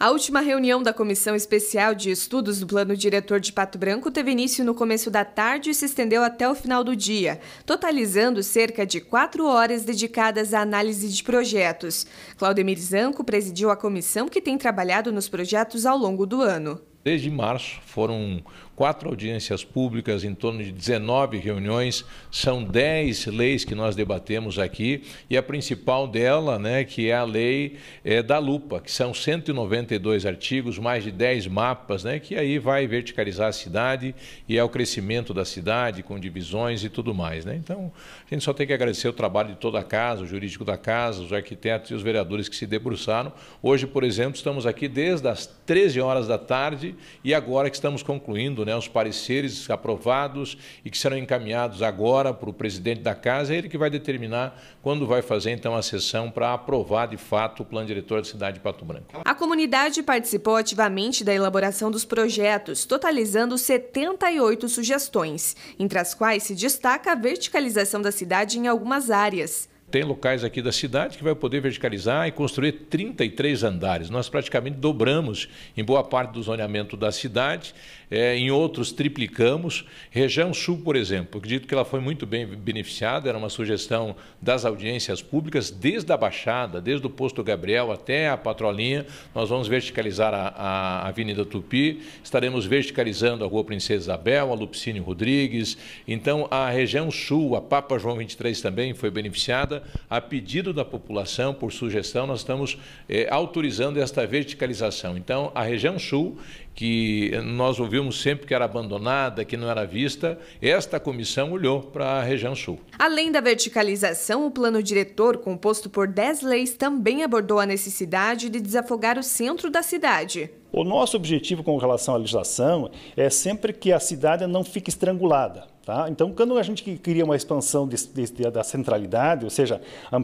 A última reunião da Comissão Especial de Estudos do Plano Diretor de Pato Branco teve início no começo da tarde e se estendeu até o final do dia, totalizando cerca de quatro horas dedicadas à análise de projetos. Claudemir Zanco presidiu a comissão que tem trabalhado nos projetos ao longo do ano. Desde março, foram quatro audiências públicas, em torno de 19 reuniões, são 10 leis que nós debatemos aqui, e a principal dela, né, que é a lei é, da lupa, que são 192 artigos, mais de 10 mapas, né, que aí vai verticalizar a cidade e é o crescimento da cidade, com divisões e tudo mais. Né? Então, a gente só tem que agradecer o trabalho de toda a casa, o jurídico da casa, os arquitetos e os vereadores que se debruçaram. Hoje, por exemplo, estamos aqui desde as 13 horas da tarde e agora que estamos concluindo né, os pareceres aprovados e que serão encaminhados agora para o presidente da casa, é ele que vai determinar quando vai fazer então a sessão para aprovar de fato o plano diretor da cidade de Pato Branco. A comunidade participou ativamente da elaboração dos projetos, totalizando 78 sugestões, entre as quais se destaca a verticalização da cidade em algumas áreas tem locais aqui da cidade que vai poder verticalizar e construir 33 andares. Nós praticamente dobramos em boa parte do zoneamento da cidade, é, em outros triplicamos. Região Sul, por exemplo, acredito que ela foi muito bem beneficiada, era uma sugestão das audiências públicas, desde a Baixada, desde o Posto Gabriel até a Patrolinha, nós vamos verticalizar a, a Avenida Tupi, estaremos verticalizando a Rua Princesa Isabel, a Lupicínio Rodrigues, então a região Sul, a Papa João 23 também foi beneficiada, a pedido da população, por sugestão, nós estamos eh, autorizando esta verticalização. Então, a região sul, que nós ouvimos sempre que era abandonada, que não era vista, esta comissão olhou para a região sul. Além da verticalização, o plano diretor, composto por 10 leis, também abordou a necessidade de desafogar o centro da cidade. O nosso objetivo com relação à legislação é sempre que a cidade não fique estrangulada. Tá? Então, quando a gente cria uma expansão de, de, da centralidade, ou seja, a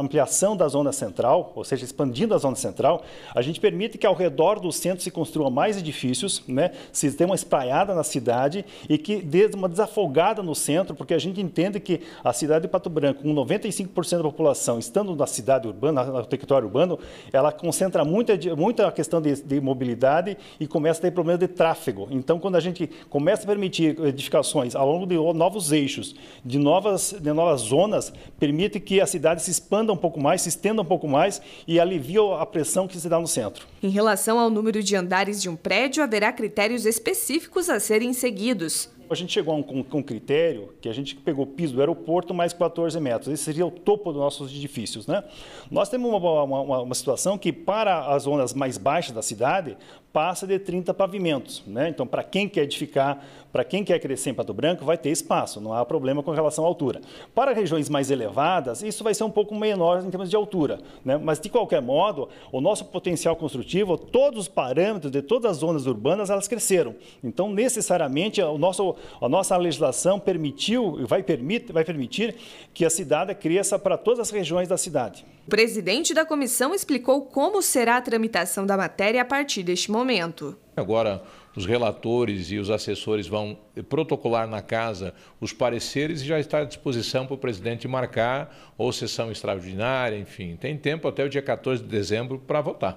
ampliação da zona central, ou seja, expandindo a zona central, a gente permite que ao redor do centro se construam mais edifícios, né? se tenha uma espraiada na cidade e que dê uma desafogada no centro, porque a gente entende que a cidade de Pato Branco, com 95% da população estando na cidade urbana, no território urbano, ela concentra muita, muita questão de, de mobilidade e começa a ter problemas de tráfego. Então, quando a gente começa a permitir edificações ao longo de novos eixos, de novas, de novas zonas, permite que a cidade se expanda um pouco mais, se estenda um pouco mais e alivia a pressão que se dá no centro. Em relação ao número de andares de um prédio, haverá critérios específicos a serem seguidos. A gente chegou a um, com, um critério que a gente pegou o piso do aeroporto mais 14 metros. Esse seria o topo dos nossos edifícios. Né? Nós temos uma, uma, uma situação que, para as zonas mais baixas da cidade, passa de 30 pavimentos. Né? Então, para quem quer edificar, para quem quer crescer em Pato Branco, vai ter espaço, não há problema com relação à altura. Para regiões mais elevadas, isso vai ser um pouco menor em termos de altura. Né? Mas, de qualquer modo, o nosso potencial construtivo, todos os parâmetros de todas as zonas urbanas, elas cresceram. Então, necessariamente, o nosso a nossa legislação permitiu, vai, permit, vai permitir que a cidade cresça para todas as regiões da cidade. O presidente da comissão explicou como será a tramitação da matéria a partir deste momento. Agora, os relatores e os assessores vão protocolar na casa os pareceres e já está à disposição para o presidente marcar ou sessão extraordinária, enfim. Tem tempo até o dia 14 de dezembro para votar.